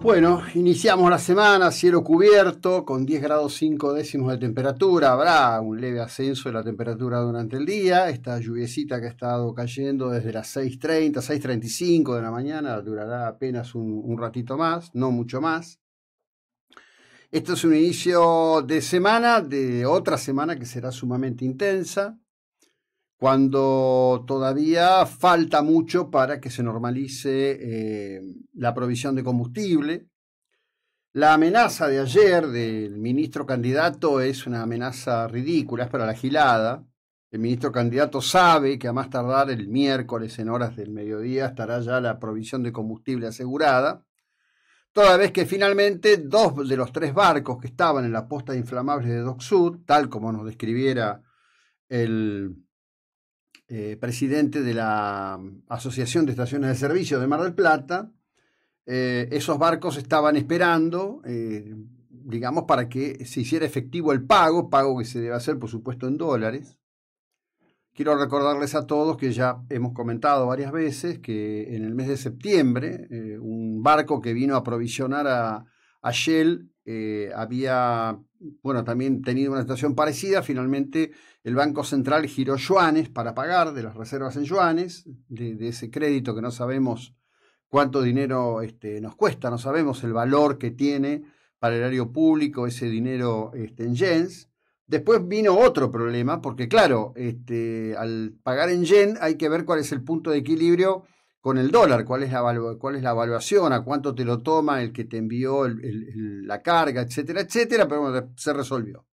Bueno, iniciamos la semana, cielo cubierto, con 10 grados 5 décimos de temperatura. Habrá un leve ascenso de la temperatura durante el día. Esta lluviecita que ha estado cayendo desde las 6.30, 6.35 de la mañana durará apenas un, un ratito más, no mucho más. Esto es un inicio de semana, de otra semana que será sumamente intensa cuando todavía falta mucho para que se normalice eh, la provisión de combustible. La amenaza de ayer del ministro candidato es una amenaza ridícula, es para la gilada. El ministro candidato sabe que a más tardar el miércoles en horas del mediodía estará ya la provisión de combustible asegurada, toda vez que finalmente dos de los tres barcos que estaban en la posta inflamable de Docsud, tal como nos describiera el eh, presidente de la Asociación de Estaciones de Servicio de Mar del Plata, eh, esos barcos estaban esperando, eh, digamos, para que se hiciera efectivo el pago, pago que se debe hacer, por supuesto, en dólares. Quiero recordarles a todos que ya hemos comentado varias veces que en el mes de septiembre un barco que vino a provisionar a, a Shell eh, había, bueno, también tenido una situación parecida. Finalmente, el Banco Central giró yuanes para pagar de las reservas en yuanes, de, ese crédito que no sabemos cuánto dinero este, nos cuesta, no sabemos el valor que tiene para el área público ese dinero este, en yens. Después vino otro problema, porque claro, este, al pagar en yen hay que ver cuál es el punto de equilibrio con el dólar, cuál es la, cuál es evaluación, a cuánto te lo toma el que te envió la carga, etcétera, etcétera, pero se resolvió.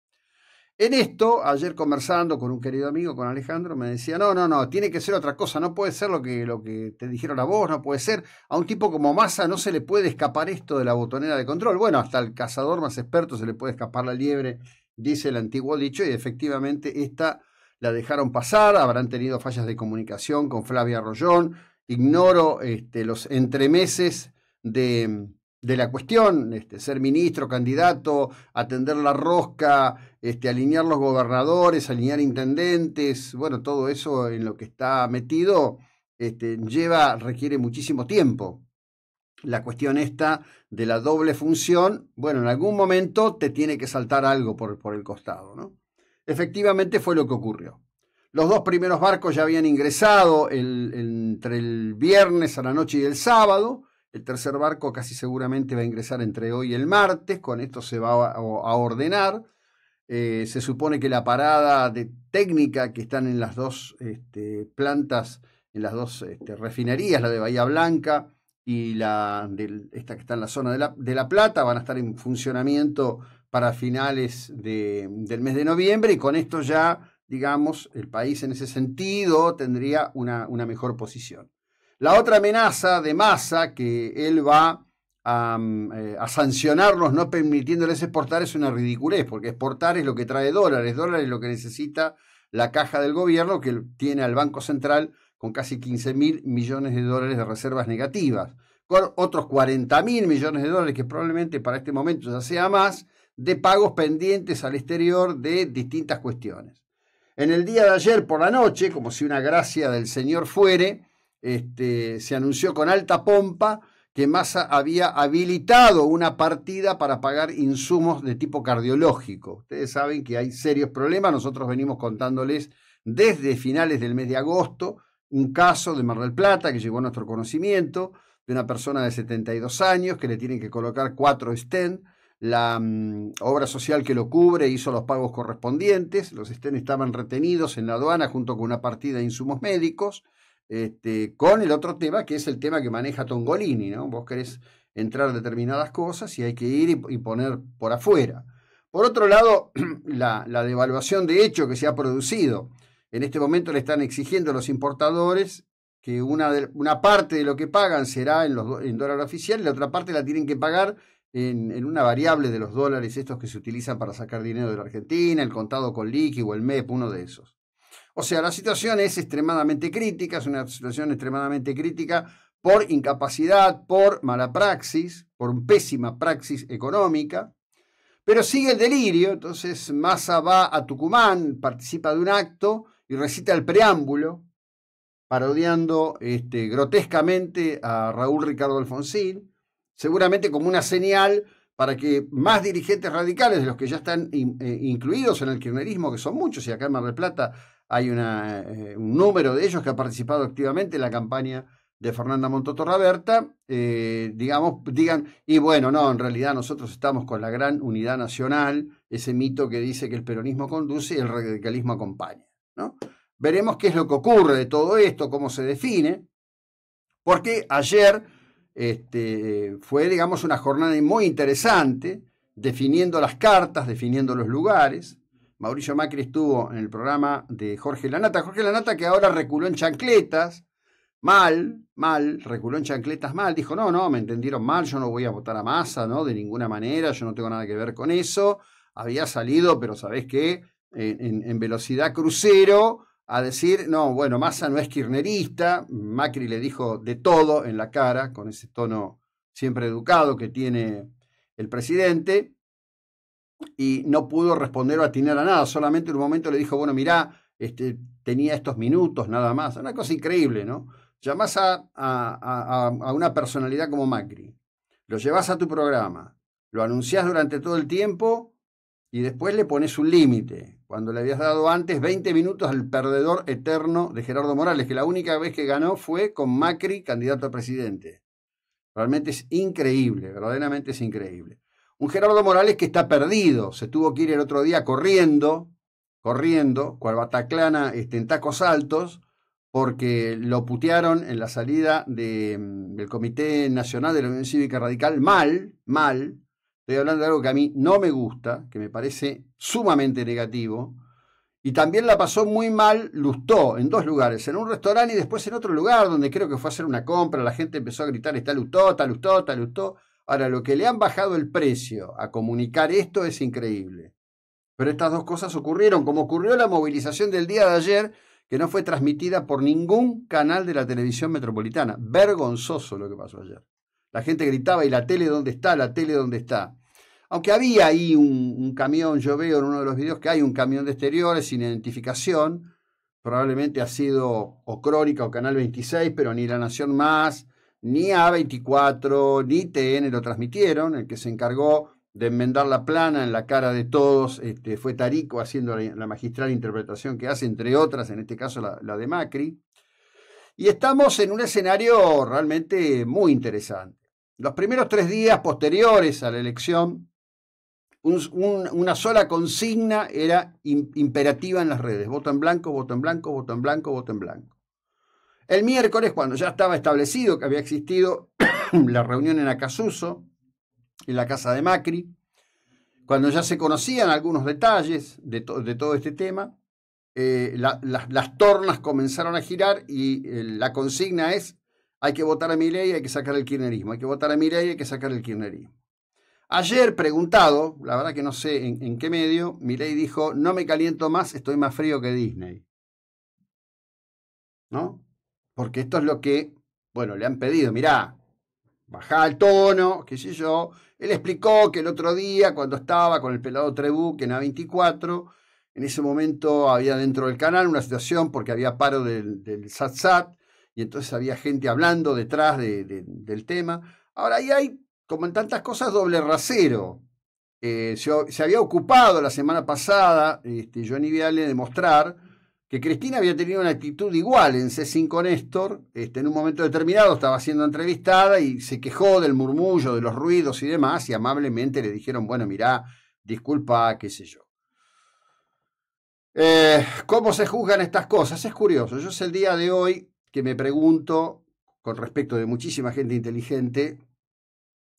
En esto, ayer conversando con un querido amigo, con Alejandro, me decía, no, no, no, tiene que ser otra cosa, no puede ser lo que, lo que te dijeron a vos, no puede ser. A un tipo como Massa no se le puede escapar esto de la botonera de control. Bueno, hasta el cazador más experto se le puede escapar la liebre, dice el antiguo dicho, y efectivamente esta la dejaron pasar, habrán tenido fallas de comunicación con Flavia Rollón, ignoro este, los entremeses de, la cuestión, este, ser ministro, candidato, atender la rosca, este, alinear los gobernadores, alinear intendentes, bueno, todo eso en lo que está metido este, lleva, requiere muchísimo tiempo. La cuestión esta de la doble función, bueno, en algún momento te tiene que saltar algo por, por el costado, ¿no? Efectivamente fue lo que ocurrió. Los dos primeros barcos ya habían ingresado el, entre el viernes a la noche y el sábado. El tercer barco casi seguramente va a ingresar entre hoy y el martes. Con esto se va a, ordenar. Eh, se supone que la parada de técnica que están en las dos este, plantas, en las dos este, refinerías, la de Bahía Blanca y la esta que está en la zona de la, Plata, van a estar en funcionamiento para finales del mes de noviembre y con esto ya digamos, el país en ese sentido tendría una, mejor posición. La otra amenaza de masa que él va a, mm, eh, a, sancionarlos no permitiéndoles exportar es una ridiculez, porque exportar es lo que trae dólares, dólares es lo que necesita la caja del gobierno, que tiene al Banco Central con casi 15 mil millones de dólares de reservas negativas, con otros 40 mil millones de dólares, que probablemente para este momento ya sea más, de pagos pendientes al exterior de distintas cuestiones. En el día de ayer por la noche, como si una gracia del Señor fuere, este, se anunció con alta pompa que Massa había habilitado una partida para pagar insumos de tipo cardiológico. Ustedes saben que hay serios problemas, nosotros venimos contándoles desde finales del mes de agosto un caso de Mar del Plata que llegó a nuestro conocimiento de una persona de 72 años que le tienen que colocar cuatro stents la mm, obra social que lo cubre hizo los pagos correspondientes, los estén estaban retenidos en la aduana junto con una partida de insumos médicos, este, con el otro tema que es el tema que maneja Tongolini, ¿no? Vos querés entrar determinadas cosas y hay que ir y, poner por afuera. Por otro lado, la, la devaluación de hecho que se ha producido, en este momento le están exigiendo a los importadores que una, una parte de lo que pagan será en, los, en dólar oficial y la otra parte la tienen que pagar en, una variable de los dólares estos que se utilizan para sacar dinero de la Argentina, el contado con liqui o el MEP, uno de esos. O sea, la situación es extremadamente crítica, es una situación extremadamente crítica por incapacidad, por mala praxis, por pésima praxis económica, pero sigue el delirio, entonces Massa va a Tucumán, participa de un acto y recita el preámbulo, parodiando este, grotescamente a Raúl Ricardo Alfonsín, seguramente como una señal para que más dirigentes radicales de los que ya están eh, incluidos en el kirchnerismo, que son muchos, y acá en Mar del Plata hay eh, un número de ellos que ha participado activamente en la campaña de Fernanda Montotorra Berta, eh, digamos, digan, y bueno, no, en realidad nosotros estamos con la gran unidad nacional, ese mito que dice que el peronismo conduce y el radicalismo acompaña, ¿no? Veremos qué es lo que ocurre de todo esto, cómo se define, porque ayer este, fue, digamos, una jornada muy interesante, definiendo las cartas, definiendo los lugares. Mauricio Macri estuvo en el programa de Jorge Lanata. Jorge Lanata que ahora reculó en chancletas, mal, mal, reculó en chancletas mal. Dijo, no, no, me entendieron mal, yo no voy a votar a masa, ¿no? De ninguna manera, yo no tengo nada que ver con eso. Había salido, pero ¿sabés qué? en velocidad crucero, a decir, no, bueno, Massa no es kirnerista, Macri le dijo de todo en la cara, con ese tono siempre educado que tiene el presidente, y no pudo responder o atinar a nada, solamente en un momento le dijo, bueno, mirá, este, tenía estos minutos nada más, una cosa increíble, ¿no? Llamás a, a, a, a una personalidad como Macri, lo llevas a tu programa, lo anunciás durante todo el tiempo y después le pones un límite. Cuando le habías dado antes 20 minutos al perdedor eterno de Gerardo Morales, que la única vez que ganó fue con Macri, candidato a presidente. Realmente es increíble, verdaderamente es increíble. Un Gerardo Morales que está perdido, se tuvo que ir el otro día corriendo, corriendo, cual Bataclana este, en tacos altos, porque lo putearon en la salida de, mm, del Comité Nacional de la Unión Cívica Radical mal, mal, Estoy hablando de algo que a mí no me gusta, que me parece sumamente negativo. Y también la pasó muy mal Lustó en dos lugares, en un restaurante y después en otro lugar donde creo que fue a hacer una compra. La gente empezó a gritar, está Lustó, está Lustó, está Lustó. Ahora, lo que le han bajado el precio a comunicar esto es increíble. Pero estas dos cosas ocurrieron, como ocurrió la movilización del día de ayer, que no fue transmitida por ningún canal de la televisión metropolitana. Vergonzoso lo que pasó ayer. La gente gritaba, ¿y la tele dónde está? ¿La tele dónde está? Aunque había ahí un, camión, yo veo en uno de los videos que hay un camión de exteriores sin identificación, probablemente ha sido o Crónica o Canal 26, pero ni La Nación Más, ni A24, ni TN lo transmitieron, el que se encargó de enmendar la plana en la cara de todos este, fue Tarico haciendo la, magistral interpretación que hace, entre otras, en este caso la de Macri. Y estamos en un escenario realmente muy interesante. Los primeros tres días posteriores a la elección, una sola consigna era imperativa en las redes. Voto en blanco, voto en blanco, voto en blanco, voto en blanco. El miércoles, cuando ya estaba establecido que había existido la reunión en Acasuso, en la casa de Macri, cuando ya se conocían algunos detalles de, todo este tema, eh, las tornas comenzaron a girar y eh, la consigna es hay que votar a Milei, hay que sacar el kirchnerismo. Hay que votar a Milei, hay que sacar el kirchnerismo. Ayer, preguntado, la verdad que no sé en, qué medio, Milei dijo, no me caliento más, estoy más frío que Disney. ¿No? Porque esto es lo que, bueno, le han pedido, mirá, bajá el tono, qué sé yo. Él explicó que el otro día, cuando estaba con el pelado Trebuque en A24, en ese momento había dentro del canal una situación porque había paro del, SATSAT, y entonces había gente hablando detrás del tema. Ahora ahí hay, como en tantas cosas, doble rasero. Eh, se, había ocupado la semana pasada este, Johnny Viale de mostrar que Cristina había tenido una actitud igual en C5 Néstor, este, en un momento determinado estaba siendo entrevistada y se quejó del murmullo, de los ruidos y demás, y amablemente le dijeron, bueno, mirá, disculpa, qué sé yo. Eh, ¿Cómo se juzgan estas cosas? Es curioso, yo es el día de hoy que me pregunto, con respecto de muchísima gente inteligente,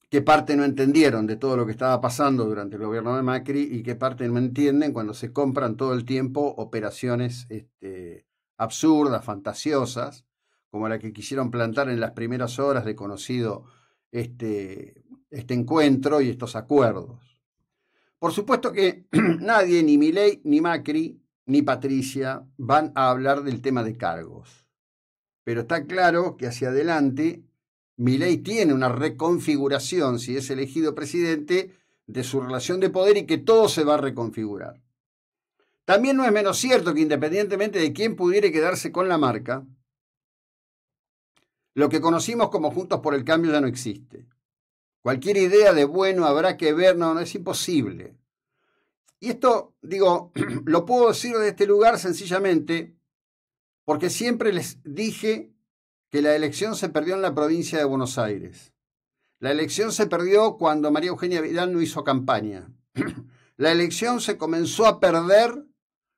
qué parte no entendieron de todo lo que estaba pasando durante el gobierno de Macri y qué parte no entienden cuando se compran todo el tiempo operaciones este, absurdas, fantasiosas, como la que quisieron plantar en las primeras horas de conocido este, este encuentro y estos acuerdos. Por supuesto que nadie, ni Milei, ni Macri, ni Patricia, van a hablar del tema de cargos pero está claro que hacia adelante ley tiene una reconfiguración, si es elegido presidente, de su relación de poder y que todo se va a reconfigurar. También no es menos cierto que independientemente de quién pudiera quedarse con la marca, lo que conocimos como Juntos por el Cambio ya no existe. Cualquier idea de bueno habrá que ver, no, no es imposible. Y esto, digo, lo puedo decir desde este lugar sencillamente porque siempre les dije que la elección se perdió en la provincia de Buenos Aires. La elección se perdió cuando María Eugenia Vidal no hizo campaña. la elección se comenzó a perder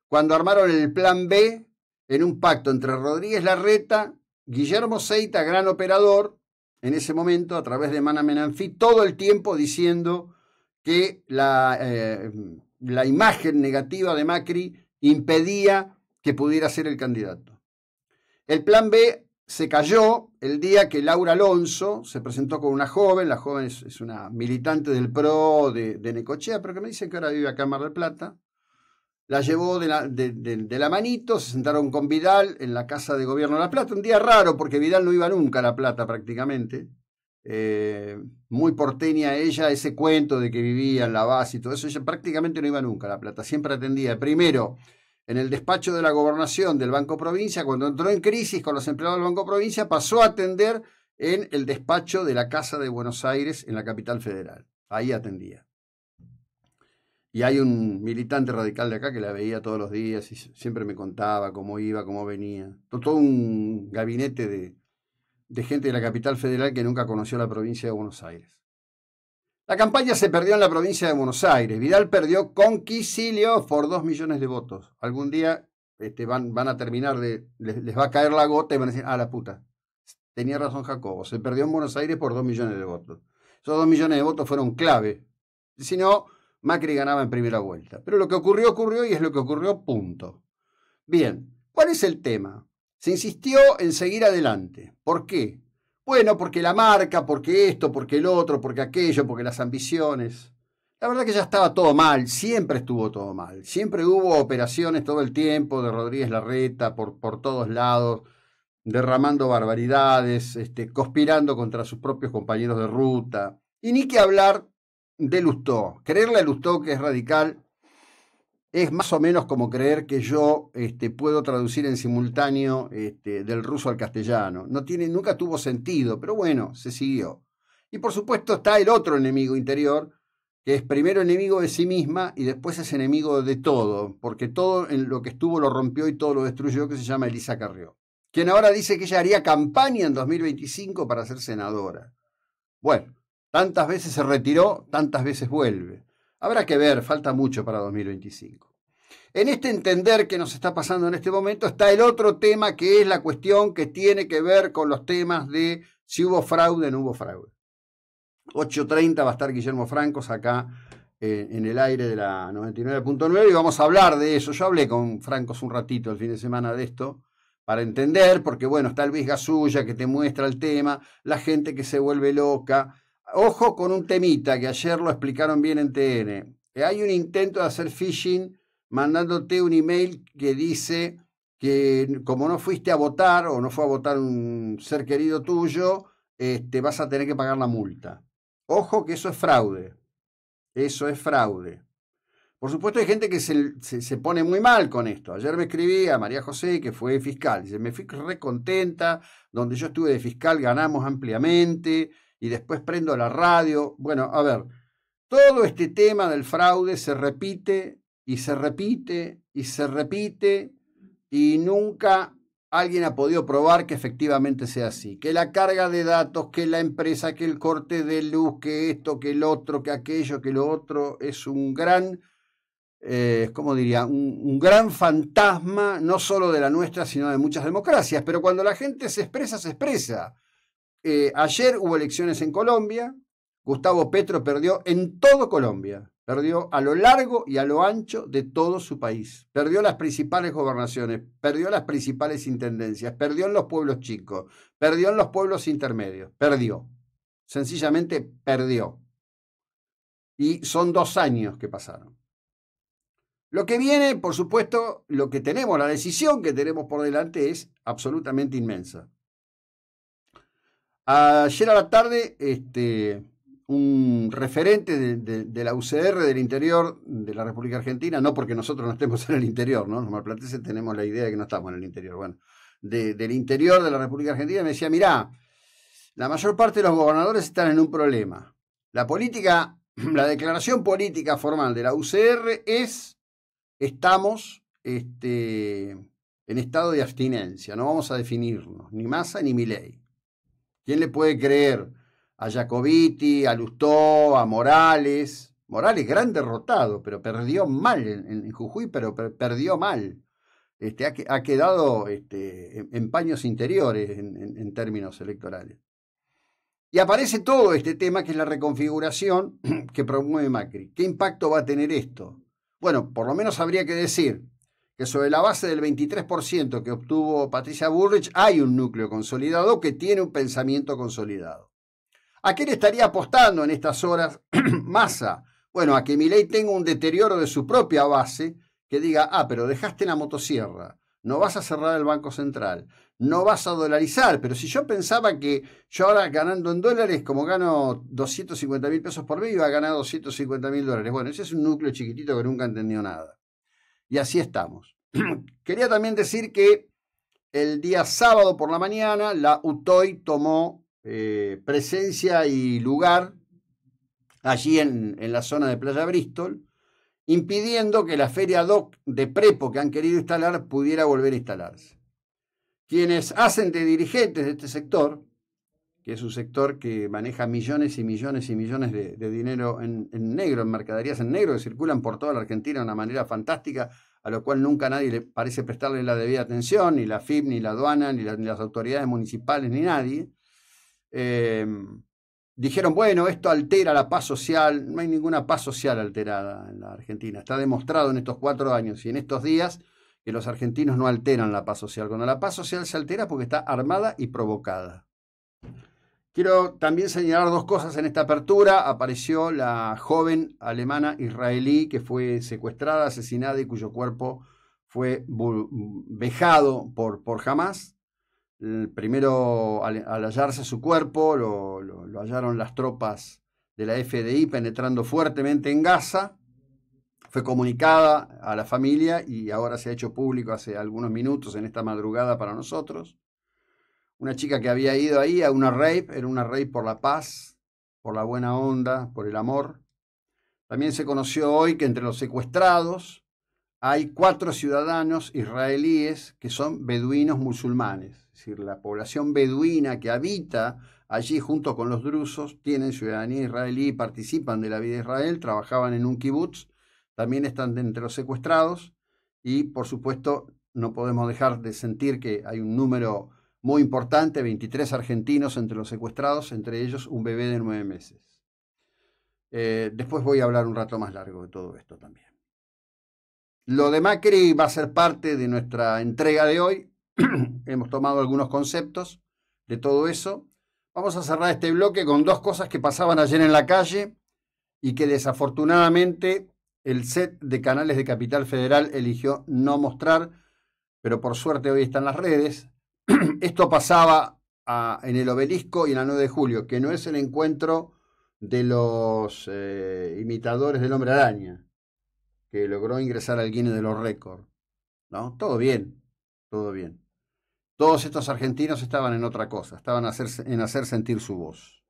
cuando armaron el plan B en un pacto entre Rodríguez Larreta, Guillermo Seita, gran operador, en ese momento, a través de Mana todo el tiempo diciendo que eh, la imagen negativa de Macri impedía que pudiera ser el candidato. El plan B se cayó el día que Laura Alonso se presentó con una joven, la joven es, una militante del PRO de, Necochea, pero que me dicen que ahora vive acá en Mar del Plata. La llevó de la, de, la, manito, se sentaron con Vidal en la casa de gobierno de La Plata. Un día raro, porque Vidal no iba nunca a La Plata prácticamente. Eh, muy porteña ella, ese cuento de que vivía en la base y todo eso, ella prácticamente no iba nunca a La Plata, siempre atendía primero en el despacho de la gobernación del Banco Provincia, cuando entró en crisis con los empleados del Banco Provincia, pasó a atender en el despacho de la Casa de Buenos Aires, en la capital federal. Ahí atendía. Y hay un militante radical de acá que la veía todos los días y siempre me contaba cómo iba, cómo venía. Todo un gabinete de, de gente de la capital federal que nunca conoció la provincia de Buenos Aires. La campaña se perdió en la provincia de Buenos Aires. Vidal perdió con Quisilio por dos millones de votos. Algún día este, van, van a terminar de. Les, va a caer la gota y van a decir, ah, la puta. Tenía razón Jacobo. Se perdió en Buenos Aires por dos millones de votos. Esos dos millones de votos fueron clave. Si no, Macri ganaba en primera vuelta. Pero lo que ocurrió, ocurrió y es lo que ocurrió, punto. Bien, ¿cuál es el tema? Se insistió en seguir adelante. ¿Por qué? Bueno, porque la marca, porque esto, porque el otro, porque aquello, porque las ambiciones. La verdad que ya estaba todo mal, siempre estuvo todo mal. Siempre hubo operaciones todo el tiempo de Rodríguez Larreta por, por todos lados, derramando barbaridades, este, conspirando contra sus propios compañeros de ruta. Y ni que hablar de Lustó. Creerle a Lustó que es radical es más o menos como creer que yo este, puedo traducir en simultáneo este, del ruso al castellano. No tiene, nunca tuvo sentido, pero bueno, se siguió. Y por supuesto está el otro enemigo interior, que es primero enemigo de sí misma y después es enemigo de todo, porque todo en lo que estuvo lo rompió y todo lo destruyó, que se llama Elisa Carrió, quien ahora dice que ella haría campaña en 2025 para ser senadora. Bueno, tantas veces se retiró, tantas veces vuelve. Habrá que ver, falta mucho para 2025. En este entender que nos está pasando en este momento está el otro tema que es la cuestión que tiene que ver con los temas de si hubo fraude o no hubo fraude. 8.30 va a estar Guillermo Francos acá eh, en el aire de la 99.9 y vamos a hablar de eso. Yo hablé con Francos un ratito el fin de semana de esto para entender, porque bueno, está el Visga suya que te muestra el tema, la gente que se vuelve loca, Ojo con un temita que ayer lo explicaron bien en TN. Hay un intento de hacer phishing mandándote un email que dice que como no fuiste a votar o no fue a votar un ser querido tuyo, te este, vas a tener que pagar la multa. Ojo que eso es fraude. Eso es fraude. Por supuesto hay gente que se, se, pone muy mal con esto. Ayer me escribí a María José, que fue fiscal. Dice, me fui recontenta, donde yo estuve de fiscal ganamos ampliamente y después prendo la radio. Bueno, a ver, todo este tema del fraude se repite y se repite y se repite y nunca alguien ha podido probar que efectivamente sea así. Que la carga de datos, que la empresa, que el corte de luz, que esto, que el otro, que aquello, que lo otro, es un gran... Eh, ¿cómo diría? un, gran fantasma, no solo de la nuestra, sino de muchas democracias. Pero cuando la gente se expresa, se expresa. Eh, ayer hubo elecciones en Colombia, Gustavo Petro perdió en todo Colombia, perdió a lo largo y a lo ancho de todo su país, perdió las principales gobernaciones, perdió las principales intendencias, perdió en los pueblos chicos, perdió en los pueblos intermedios, perdió, sencillamente perdió. Y son dos años que pasaron. Lo que viene, por supuesto, lo que tenemos, la decisión que tenemos por delante es absolutamente inmensa. Ayer a la tarde, este, un referente de, la UCR del interior de la República Argentina, no porque nosotros no estemos en el interior, ¿no? Los malplatenses tenemos la idea de que no estamos en el interior, bueno, del interior de la República Argentina, me decía, mirá, la mayor parte de los gobernadores están en un problema. La política, la declaración política formal de la UCR es, estamos este, en estado de abstinencia, no vamos a definirnos, ni masa ni mi ley. ¿Quién le puede creer? A Jacobiti, a Lustó, a Morales. Morales, gran derrotado, pero perdió mal en, Jujuy, pero perdió mal. Este, ha, quedado este, en, paños interiores en términos electorales. Y aparece todo este tema que es la reconfiguración que promueve Macri. ¿Qué impacto va a tener esto? Bueno, por lo menos habría que decir, que sobre la base del 23% que obtuvo Patricia Burrich hay un núcleo consolidado que tiene un pensamiento consolidado. ¿A qué le estaría apostando en estas horas masa Bueno, a que mi ley tenga un deterioro de su propia base que diga, ah, pero dejaste la motosierra, no vas a cerrar el Banco Central, no vas a dolarizar, pero si yo pensaba que yo ahora ganando en dólares, como gano 250 mil pesos por mes, iba a ganar 250 mil dólares. Bueno, ese es un núcleo chiquitito que nunca entendió nada. Y así estamos. Quería también decir que el día sábado por la mañana la UTOI tomó eh, presencia y lugar allí en, en, la zona de Playa Bristol, impidiendo que la feria DOC de Prepo que han querido instalar pudiera volver a instalarse. Quienes hacen de dirigentes de este sector que es un sector que maneja millones y millones y millones de, dinero en, negro, en mercaderías en negro, que circulan por toda la Argentina de una manera fantástica, a lo cual nunca nadie le parece prestarle la debida atención, ni la FIB, ni la aduana, ni, las autoridades municipales, ni nadie. Eh, dijeron, bueno, esto altera la paz social, no hay ninguna paz social alterada en la Argentina, está demostrado en estos cuatro años y en estos días que los argentinos no alteran la paz social, cuando la paz social se altera porque está armada y provocada. Quiero también señalar dos cosas en esta apertura. Apareció la joven alemana israelí que fue secuestrada, asesinada y cuyo cuerpo fue vejado por, por Hamas. primero, al, hallarse su cuerpo, lo hallaron las tropas de la FDI penetrando fuertemente en Gaza. Fue comunicada a la familia y ahora se ha hecho público hace algunos minutos en esta madrugada para nosotros una chica que había ido ahí a una rape, era una rey por la paz, por la buena onda, por el amor. También se conoció hoy que entre los secuestrados hay cuatro ciudadanos israelíes que son beduinos musulmanes. Es decir, la población beduina que habita allí junto con los drusos tienen ciudadanía israelí, participan de la vida de Israel, trabajaban en un kibutz, también están entre los secuestrados y por supuesto no podemos dejar de sentir que hay un número muy importante, 23 argentinos entre los secuestrados, entre ellos un bebé de nueve meses. Eh, después voy a hablar un rato más largo de todo esto también. Lo de Macri va a ser parte de nuestra entrega de hoy. Hemos tomado algunos conceptos de todo eso. Vamos a cerrar este bloque con dos cosas que pasaban ayer en la calle y que desafortunadamente el set de canales de Capital Federal eligió no mostrar, pero por suerte hoy están las redes. esto pasaba en el obelisco y en la 9 de julio, que no es el encuentro de los eh, imitadores del hombre araña, que logró ingresar al Guinness de los récords. ¿No? Todo bien, todo bien. Todos estos argentinos estaban en otra cosa, estaban en hacer sentir su voz.